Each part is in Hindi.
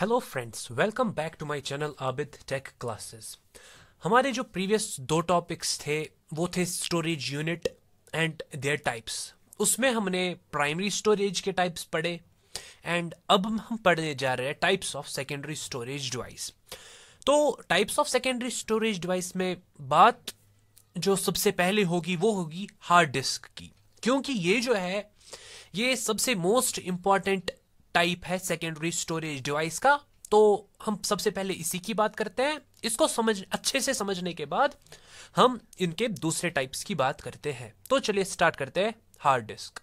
Hello friends welcome back to my channel Abid tech classes हमारे जो प्रीवियस दो टॉपिक्स थे वो थे storage unit and their types उसमें हमने प्राइमरी स्टोरेज के टाइप्स पढ़े एंड अब हम पढ़ने जा रहे हैं types of secondary storage device तो types of secondary storage device में बात जो सबसे पहले होगी वो होगी हार्ड डिस्क की क्योंकि ये जो है ये सबसे मोस्ट इम्पॉर्टेंट टाइप है सेकेंडरी स्टोरेज डिवाइस का तो हम सबसे पहले इसी की बात करते हैं इसको समझ अच्छे से समझने के बाद हम इनके दूसरे टाइप्स की बात करते हैं तो चलिए स्टार्ट करते हैं हार्ड डिस्क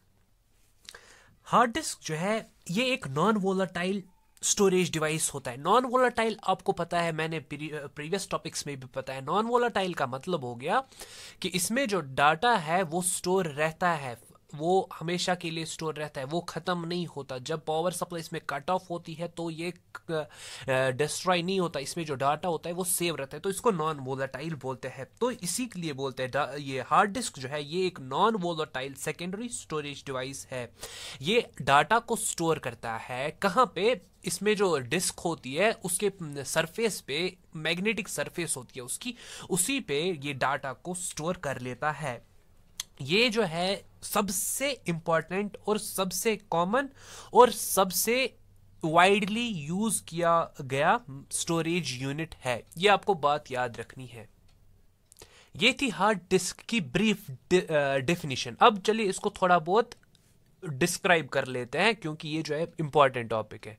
हार्ड डिस्क जो है ये एक नॉन वोलाटाइल स्टोरेज डिवाइस होता है नॉन वोलाटाइल आपको पता है मैंने प्रीवियस टॉपिक्स में भी पता है नॉन वोलाटाइल का मतलब हो गया कि इसमें जो डाटा है वो स्टोर रहता है वो हमेशा के लिए स्टोर रहता है वो ख़त्म नहीं होता जब पावर सप्लाई इसमें कट ऑफ होती है तो ये डिस्ट्रॉय नहीं होता इसमें जो डाटा होता है वो सेव रहता है तो इसको नॉन वोलाटाइल बोलते हैं तो इसी के लिए बोलते हैं ये हार्ड डिस्क जो है ये एक non volatile secondary storage device है ये डाटा को स्टोर करता है कहाँ पर इसमें जो डिस्क होती है उसके सरफेस पे मैग्नेटिक सरफेस होती है उसकी उसी पे ये डाटा को स्टोर कर लेता है ये जो है सबसे इम्पॉर्टेंट और सबसे कॉमन और सबसे वाइडली यूज किया गया स्टोरेज यूनिट है ये आपको बात याद रखनी है ये थी हार्ड डिस्क की ब्रीफ डेफिनेशन अब चलिए इसको थोड़ा बहुत डिस्क्राइब कर लेते हैं क्योंकि ये जो है इंपॉर्टेंट टॉपिक है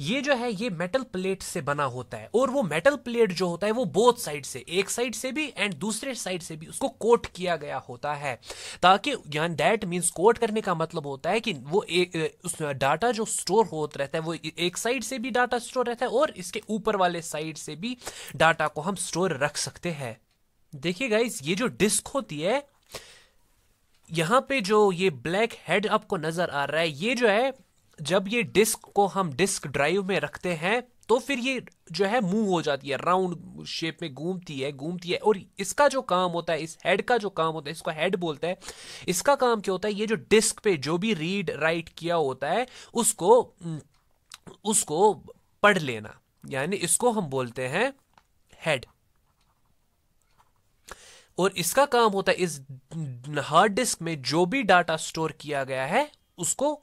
ये जो है ये मेटल प्लेट से बना होता है और वो मेटल प्लेट जो होता है वो बोथ साइड से एक साइड से भी एंड दूसरे साइड से भी उसको कोट किया गया होता है ताकि यान दैट मीन्स कोट करने का मतलब होता है कि वो एक उस डाटा जो स्टोर होता रहता है वो एक साइड से भी डाटा स्टोर रहता है और इसके ऊपर वाले साइड से भी डाटा को हम स्टोर रख सकते हैं देखिए गाइज ये जो डिस्क होती है यहाँ पे जो ये ब्लैक हेड आपको नजर आ रहा है ये जो है जब ये डिस्क को हम डिस्क ड्राइव में रखते हैं तो फिर ये जो है मूव हो जाती है राउंड शेप में घूमती है घूमती है और इसका जो काम होता है इस हेड का जो काम होता है इसको हेड बोलते हैं इसका काम क्या होता है ये जो डिस्क पे जो भी रीड राइट किया होता है उसको उसको पढ़ लेना यानी इसको हम बोलते हैं हेड और इसका काम होता है इस हार्ड डिस्क में जो भी डाटा स्टोर किया गया है उसको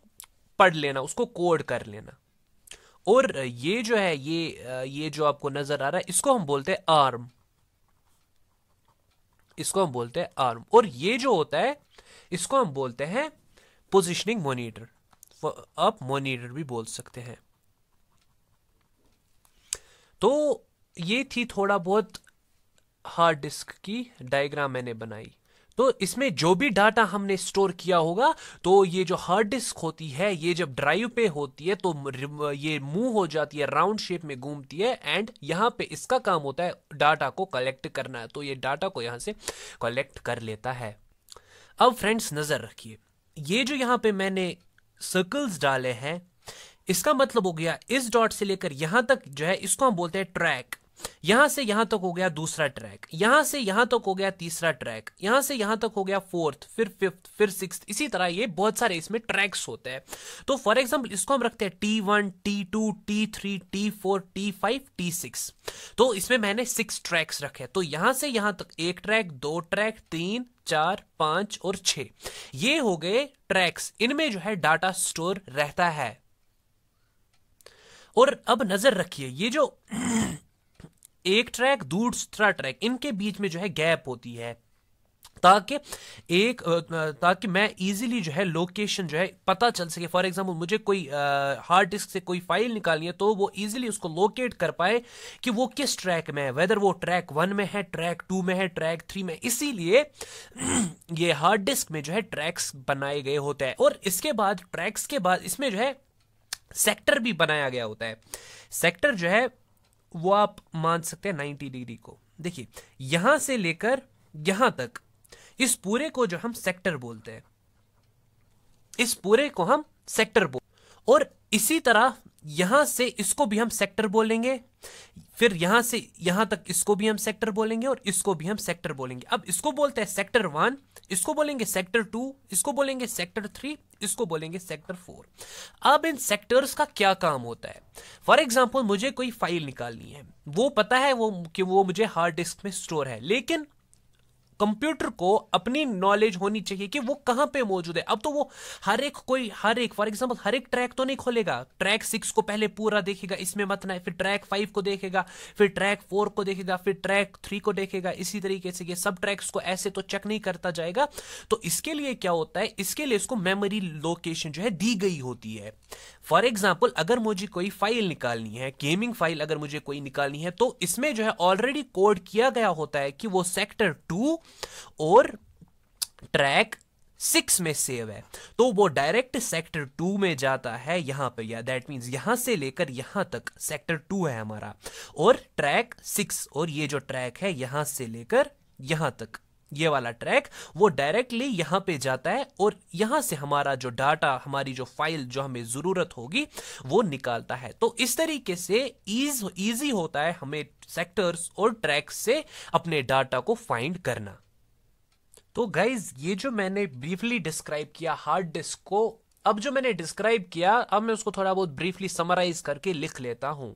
पढ़ लेना उसको कोड कर लेना और ये जो है ये ये जो आपको नजर आ रहा है इसको हम बोलते हैं आर्म इसको हम बोलते हैं आर्म और ये जो होता है इसको हम बोलते हैं पोजिशनिंग मोनीटर आप मोनिटर भी बोल सकते हैं तो ये थी थोड़ा बहुत हार्ड डिस्क की डायग्राम मैंने बनाई तो इसमें जो भी डाटा हमने स्टोर किया होगा तो ये जो हार्ड डिस्क होती है ये जब ड्राइव पे होती है तो ये मूव हो जाती है राउंड शेप में घूमती है एंड यहाँ पे इसका काम होता है डाटा को कलेक्ट करना है तो ये डाटा को यहाँ से कलेक्ट कर लेता है अब फ्रेंड्स नज़र रखिए ये जो यहाँ पे मैंने सर्कल्स डाले हैं इसका मतलब हो गया इस डॉट से लेकर यहां तक जो है इसको हम बोलते हैं ट्रैक यहां से यहां तक हो गया दूसरा ट्रैक यहां से यहां तक हो गया तीसरा ट्रैक यहां से यहां तक हो गया फोर्थ फिर फिफ्थ फिर सिक्स इसी तरह ये बहुत सारे इसमें ट्रैक्स होते हैं तो फॉर एग्जाम्पल इसको हम रखते हैं T one T two T three T four T five T six तो इसमें मैंने सिक्स ट्रैक्स रखे तो यहां से यहां तक एक ट्रैक दो ट्रैक तीन चार पांच और छ ये हो गए ट्रैक्स इनमें जो है डाटा स्टोर रहता है और अब नजर रखिए ये जो एक ट्रैक दूसरा ट्रैक इनके बीच में जो है गैप होती है ताकि एक ताकि मैं इजीली जो है लोकेशन जो है पता चल सके फॉर एग्जांपल मुझे कोई हार्ड डिस्क से कोई फाइल निकालनी है तो वो इजीली उसको लोकेट कर पाए कि वो किस ट्रैक में है वेदर वो ट्रैक वन में है ट्रैक टू में है ट्रैक थ्री में इसीलिए ये हार्ड डिस्क में जो है ट्रैक्स बनाए गए होते हैं और इसके बाद ट्रैक्स के बाद इसमें जो है सेक्टर भी बनाया गया होता है सेक्टर जो है वो आप मान सकते हैं नाइन्टी डिग्री को देखिए यहां से लेकर यहां तक इस पूरे को जो हम सेक्टर बोलते हैं इस पूरे को हम सेक्टर बोल और इसी तरह यहां से इसको भी हम सेक्टर बोलेंगे फिर यहां से यहां तक इसको भी हम सेक्टर बोलेंगे और इसको भी हम सेक्टर बोलेंगे अब इसको बोलते हैं सेक्टर वन इसको बोलेंगे सेक्टर टू इसको बोलेंगे सेक्टर थ्री इसको बोलेंगे सेक्टर फोर अब इन सेक्टर्स का क्या काम होता है फॉर एग्जाम्पल मुझे कोई फाइल निकालनी है वो पता है वो कि वो मुझे हार्ड डिस्क में स्टोर है लेकिन कंप्यूटर को अपनी नॉलेज होनी चाहिए कि वो कहां पे मौजूद है अब तो वो हर एक कोई हर एक फॉर एग्जाम्पल हर एक ट्रैक तो नहीं खोलेगा ट्रैक सिक्स को पहले पूरा देखेगा इसमें मत ना फिर ट्रैक फाइव को देखेगा फिर ट्रैक फोर को देखेगा फिर ट्रैक थ्री को देखेगा इसी तरीके से ये सब ट्रैक्स को ऐसे तो चेक नहीं करता जाएगा तो इसके लिए क्या होता है इसके लिए इसको मेमोरी लोकेशन जो है दी गई होती है फॉर एग्जाम्पल अगर मुझे कोई फाइल निकालनी है गेमिंग फाइल अगर मुझे कोई निकालनी है तो इसमें जो है ऑलरेडी कोड किया गया होता है कि वो सेक्टर टू और ट्रैक सिक्स में सेव है तो वो डायरेक्ट सेक्टर टू में जाता है यहां पे या दैट मीन्स यहां से लेकर यहां तक सेक्टर टू है हमारा और ट्रैक सिक्स और ये जो ट्रैक है यहां से लेकर यहां तक ये वाला ट्रैक वो डायरेक्टली यहां पे जाता है और यहां से हमारा जो डाटा हमारी जो फाइल जो हमें जरूरत होगी वो निकालता है तो इस तरीके से इज ईजी होता है हमें सेक्टर्स और ट्रैक्स से अपने डाटा को फाइंड करना तो गाइज ये जो मैंने ब्रीफली डिस्क्राइब किया हार्ड डिस्क को अब जो मैंने डिस्क्राइब किया अब मैं उसको थोड़ा बहुत ब्रीफली समराइज करके लिख लेता हूं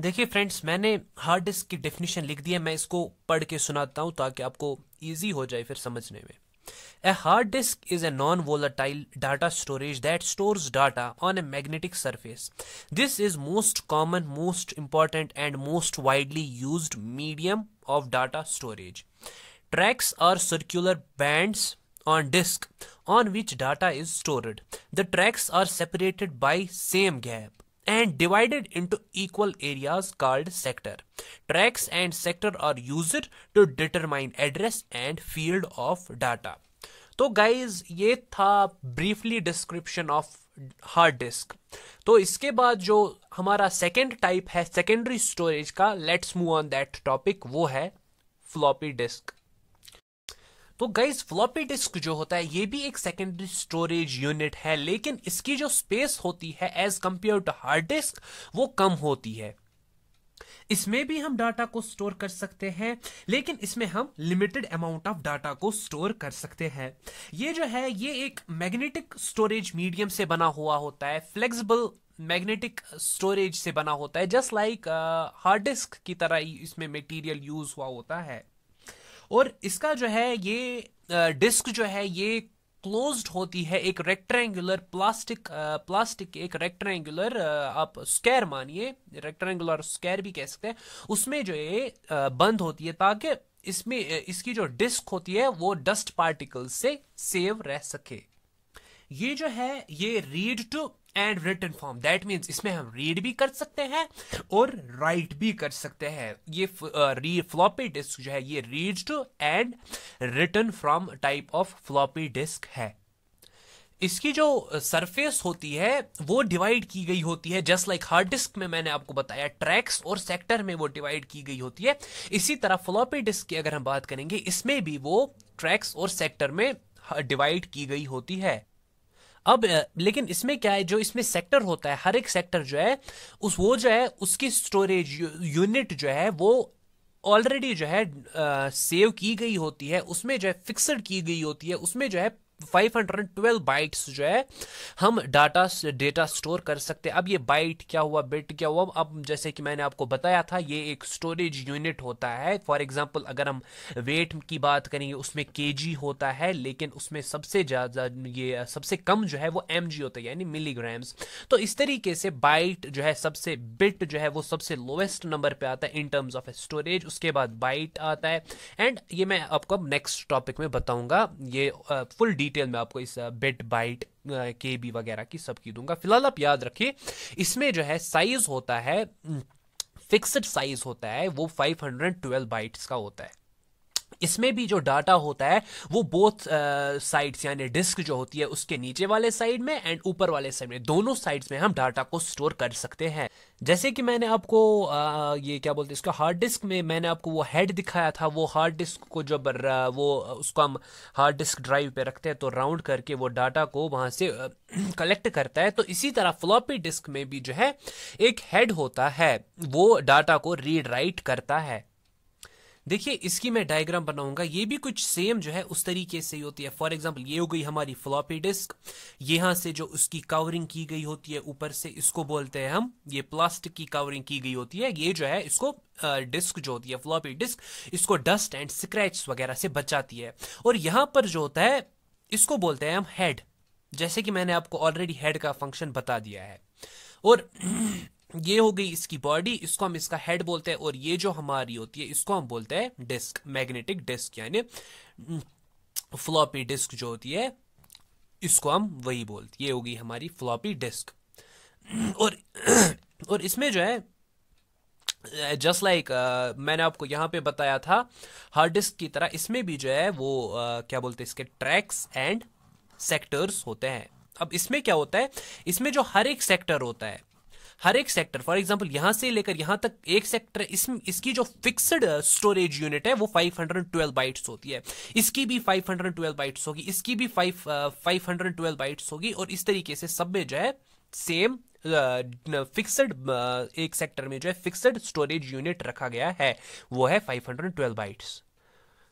देखिए फ्रेंड्स मैंने हार्ड डिस्क की डेफिनेशन लिख दिया है मैं इसको पढ़ के सुनाता हूं ताकि आपको इजी हो जाए फिर समझने में a hard disk is a non volatile data storage that store data on a magnetic surface this is most common most important and most widely use medium of data storage tracks are circular bands on disk on which data is stored the tracks are separated by same gap and divided into equal areas called sector. Tracks and sector are used to determine address and field of data. तो गाइज ये था briefly description of hard disk तो इसके बाद जो हमारा सेकेंड टाइप है सेकेंडरी स्टोरेज का let's move on that topic वो है फ्लॉपी डिस्क तो गाइज फ्लॉपी डिस्क जो होता है ये भी एक सेकेंडरी स्टोरेज यूनिट है लेकिन इसकी जो स्पेस होती है as compare to hard disk वो कम होती है इसमें भी हम डाटा को स्टोर कर सकते हैं लेकिन इसमें हम लिमिटेड अमाउंट ऑफ डाटा को स्टोर कर सकते हैं ये जो है ये एक मैग्नेटिक स्टोरेज मीडियम से बना हुआ होता है फ्लेक्सिबल मैग्नेटिक स्टोरेज से बना होता है जस्ट लाइक हार्ड डिस्क की तरह इसमें मटेरियल यूज हुआ होता है और इसका जो है ये डिस्क जो है ये क्लोज्ड होती है एक रेक्टेंगुलर प्लास्टिक प्लास्टिक एक रेक्टेंगुलर आप स्क्वायर मानिए रेक्टेंगुलर स्क्वायर भी कह सकते हैं उसमें जो ये बंद होती है ताकि इसमें इसकी जो डिस्क होती है वो डस्ट पार्टिकल से सेव रह सके ये जो है ये read to and return form that means इसमें हम रीड भी कर सकते हैं और राइट भी कर सकते हैं ये री फ्लॉपी डिस्क जो है ये read to and return from type of floppy disk है इसकी जो सरफेस होती है वो डिवाइड की गई होती है जस्ट लाइक हार्ड डिस्क में मैंने आपको बताया ट्रैक्स और सेक्टर में वो डिवाइड की गई होती है इसी तरह फ्लॉपी डिस्क की अगर हम बात करेंगे इसमें भी वो ट्रैक्स और सेक्टर में डिवाइड की गई होती है अब लेकिन इसमें क्या है जो इसमें सेक्टर होता है हर एक सेक्टर जो है उस वो जो है उसकी स्टोरेज यूनिट जो है वो ऑलरेडी जो है सेव की गई होती है उसमें जो है फिक्सड की गई होती है उसमें जो है 512 बाइट्स जो है हम डाटा डेटा स्टोर कर सकते हैं अब ये बाइट क्या हुआ बिट क्या हुआ अब जैसे कि मैंने आपको बताया था ये एक स्टोरेज यूनिट होता है फॉर एग्जांपल अगर हम वेट की बात करेंगे उसमें केजी होता है लेकिन उसमें सबसे ज़्यादा ये सबसे कम जो है वो एम होता है यानी मिलीग्राम्स तो इस तरीके से बाइट जो है सबसे बिट जो है वो सबसे लोएस्ट नंबर पर आता है इन टर्म्स ऑफ स्टोरेज उसके बाद बाइट आता है एंड ये मैं आपको नेक्स्ट टॉपिक में बताऊंगा ये फुल uh, डिटेल में आपको इस बेट बाइट के बी वगैरह की सबकी दूंगा फिलहाल आप याद रखिए इसमें जो है साइज होता है फिक्सड हम्म, साइज होता है वो 512 बाइट्स का होता है इसमें भी जो डाटा होता है वो बोथ साइड्स यानी डिस्क जो होती है उसके नीचे वाले साइड में एंड ऊपर वाले साइड में दोनों साइड्स में हम डाटा को स्टोर कर सकते हैं जैसे कि मैंने आपको आ, ये क्या बोलते हैं इसका हार्ड डिस्क में मैंने आपको वो हेड दिखाया था वो हार्ड डिस्क को जब वो उसको हम हार्ड डिस्क ड्राइव पे रखते हैं तो राउंड करके वो डाटा को वहाँ से कलेक्ट करता है तो इसी तरह फ्लॉपी डिस्क में भी जो है एक हेड होता है वो डाटा को रीड राइट करता है देखिए इसकी मैं डायग्राम बनाऊंगा ये भी कुछ सेम जो है उस तरीके से ही होती है फॉर एग्जाम्पल ये हो गई हमारी फ्लॉपी डिस्क यहाँ से जो उसकी कवरिंग की गई होती है ऊपर से इसको बोलते हैं हम ये प्लास्टिक की कवरिंग की गई होती है ये जो है इसको डिस्क जो होती है फ्लॉपी डिस्क इसको डस्ट एंड स्क्रैच वगैरह से बचाती है और यहाँ पर जो होता है इसको बोलते हैं हम हेड जैसे कि मैंने आपको ऑलरेडी हेड का फंक्शन बता दिया है और ये हो गई इसकी बॉडी इसको हम इसका हेड बोलते हैं और ये जो हमारी होती है इसको हम बोलते हैं डिस्क मैग्नेटिक डिस्क यानी फ्लॉपी हम्म, डिस्क जो होती है इसको हम वही बोलते ये होगी हमारी फ्लॉपी डिस्क और और इसमें जो है जस्ट लाइक like, uh, मैंने आपको यहाँ पे बताया था हार्ड डिस्क की तरह इसमें भी जो है वो uh, क्या बोलते हैं इसके ट्रैक्स एंड सेक्टर्स होते हैं अब इसमें क्या होता है इसमें जो हर एक सेक्टर होता है हर एक सेक्टर फॉर एग्जाम्पल यहां से लेकर यहां तक एक सेक्टर इस, इसकी जो फिक्सड स्टोरेज यूनिट है वो 512 बाइट्स होती है इसकी भी 512 बाइट्स होगी इसकी भी हंड्रेड 512 बाइट्स होगी और इस तरीके से सब में जो है सेम फिक्सड uh, uh, एक सेक्टर में जो है फिक्सड स्टोरेज यूनिट रखा गया है वो है 512 बाइट्स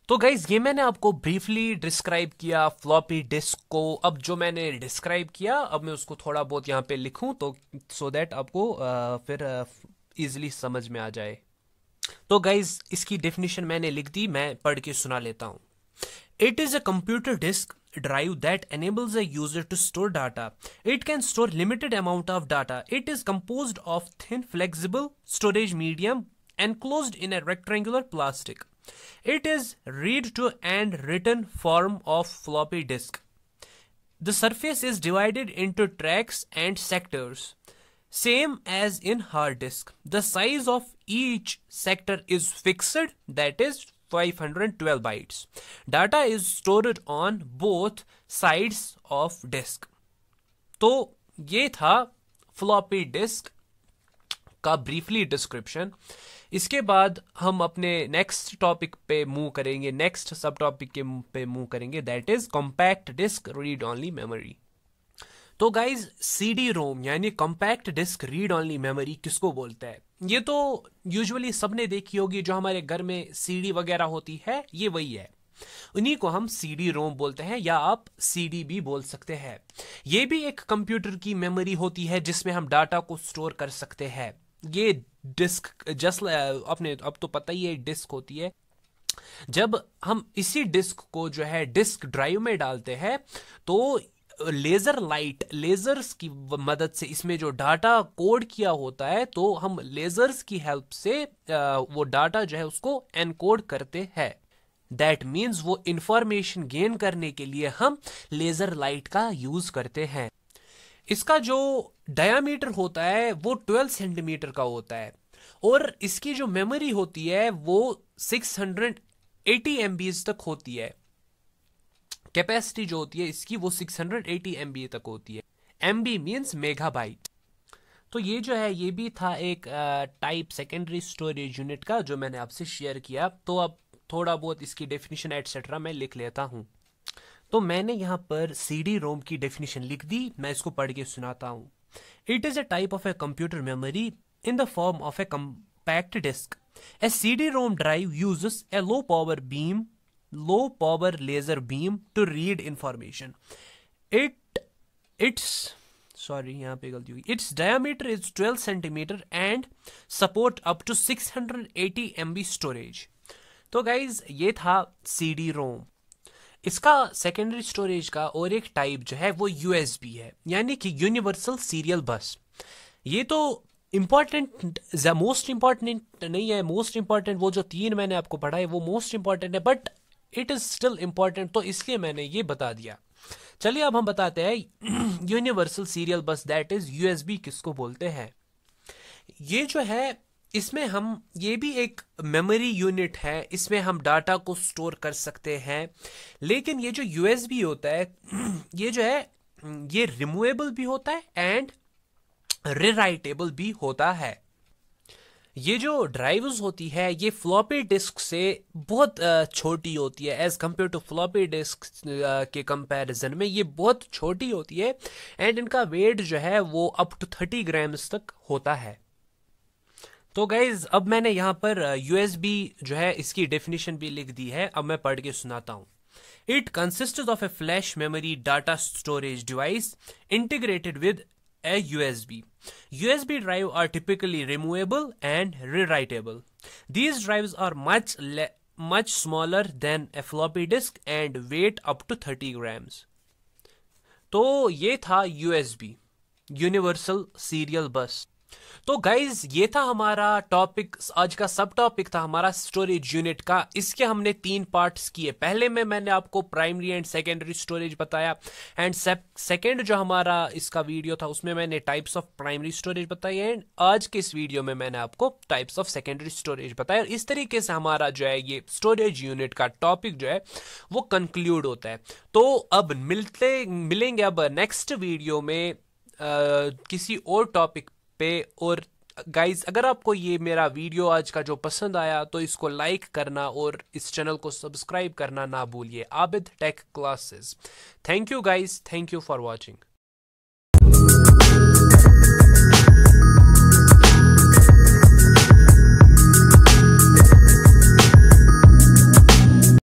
तो गाइज ये मैंने आपको ब्रीफली डिस्क्राइब किया फ्लॉपी डिस्क को अब जो मैंने डिस्क्राइब किया अब मैं उसको थोड़ा बहुत यहाँ पे लिखूँ तो सो so दैट आपको आ, uh, फिर इजिली uh, समझ में आ जाए तो गाइज इसकी डेफिनेशन मैंने लिख दी मैं पढ़ के सुना लेता हूँ it is a computer disk drive that enables a user to store data it can store limited amount of data it is compose of thin flexible storage medium enclose in a rectangular plastic It is read to and written form of floppy disk. The surface is divided into tracks and sectors. Same as in hard disk. The size of each sector is fixed that is 512 bytes. Data is stored on both sides of disk. So, ये था floppy disk का briefly description. इसके बाद हम अपने नेक्स्ट टॉपिक पे मूव करेंगे नेक्स्ट सब टॉपिक के पे मूव करेंगे that is compact disk read only memory तो गाइज सी डी रोम यानी compact disk read only memory किसको बोलता है ये तो यूजुअली सबने देखी होगी जो हमारे घर में सी डी वगैरह होती है ये वही है उन्हीं को हम सी डी रोम बोलते हैं या आप सी डी भी बोल सकते हैं ये भी एक कंप्यूटर की मेमोरी होती है जिसमें हम डाटा को स्टोर कर सकते हैं ये डिस्क जस्ट अपने अब तो पता ही है डिस्क होती है जब हम इसी डिस्क को जो है डिस्क ड्राइव में डालते हैं तो लेज़र लाइट लेज़र्स की मदद से इसमें जो डाटा कोड किया होता है तो हम लेज़र्स की हेल्प से वो डाटा जो है उसको एनकोड करते हैं दैट मीन्स वो इंफॉर्मेशन गेन करने के लिए हम लेज़र लाइट का यूज़ करते हैं इसका जो डायामीटर होता है वो 12 सेंटीमीटर का होता है और इसकी जो मेमोरी होती है वो 680 हंड्रेड तक होती है कैपेसिटी जो होती है इसकी वो 680 हंड्रेड तक होती है एम बी मीन्स मेगाबाइट तो ये जो है ये भी था एक टाइप सेकेंडरी स्टोरेज यूनिट का जो मैंने आपसे शेयर किया तो अब थोड़ा बहुत इसकी डेफिनेशन एटसेट्रा मैं लिख लेता हूँ तो मैंने यहाँ पर सी डी रोम की डेफिनेशन लिख दी मैं इसको पढ़ के सुनाता हूं it is a type of a computer memory in the form of a disk a C D ROM drive uses a low power beam low power laser beam to read information it it's sorry यहाँ पे गलती हुई it's diameter is 12 centimetre and support up to 680 MB storage तो गाइज ये था सी डी रोम इसका सेकेंडरी स्टोरेज का और एक टाइप जो है वो यू है यानी कि यूनिवर्सल सीरियल बस ये तो इम्पॉर्टेंट मोस्ट इम्पॉर्टेंट नहीं है मोस्ट इम्पॉर्टेंट वो जो तीन मैंने आपको पढ़ा है वो मोस्ट इम्पॉर्टेंट है but it is still important तो इसलिए मैंने ये बता दिया चलिए अब हम बताते हैं universal serial bus that is USB किसको बोलते हैं ये जो है इसमें हम ये भी एक मेमोरी यूनिट है इसमें हम डाटा को स्टोर कर सकते हैं लेकिन ये जो यूएसबी होता है ये जो है ये रिमूवेबल भी होता है एंड रिराइटेबल भी होता है ये जो ड्राइव्स होती है ये फ्लॉपी डिस्क से बहुत छोटी होती है as compare to floppy disk के कंपैरिजन में ये बहुत छोटी होती है एंड इनका वेट जो है वो अप टू थर्टी ग्राम्स तक होता है तो गाइज अब मैंने यहां पर यूएसबी uh, जो है इसकी डेफिनेशन भी लिख दी है अब मैं पढ़ के सुनाता हूं it consist of a flash memory data storage device integrated with a U U S B S B drive are typically removable and rewritable these drive are much much smaller than a floppy disk and weight up to thirty grams तो ये था बी यूनिवर्सल सीरियल बस्ट तो गाइज ये था हमारा टॉपिक आज का सब टॉपिक था हमारा स्टोरेज यूनिट का इसके हमने तीन पार्ट्स किए पहले में मैंने आपको प्राइमरी एंड सेकेंडरी स्टोरेज बताया एंड सेकेंड जो हमारा इसका वीडियो था उसमें मैंने टाइप्स ऑफ प्राइमरी स्टोरेज बताई एंड आज के इस वीडियो में मैंने आपको टाइप्स ऑफ सेकेंडरी स्टोरेज बताया और इस तरीके से हमारा जो है ये स्टोरेज यूनिट का टॉपिक जो है वो कंक्लूड होता है तो अब मिलते मिलेंगे अब नेक्स्ट वीडियो में आ, किसी और टॉपिक पे और गाइज अगर आपको ये मेरा वीडियो आज का जो पसंद आया तो इसको लाइक करना और इस चैनल को सब्सक्राइब करना ना भूलिए Abid tech classes thank you guys thank you for watching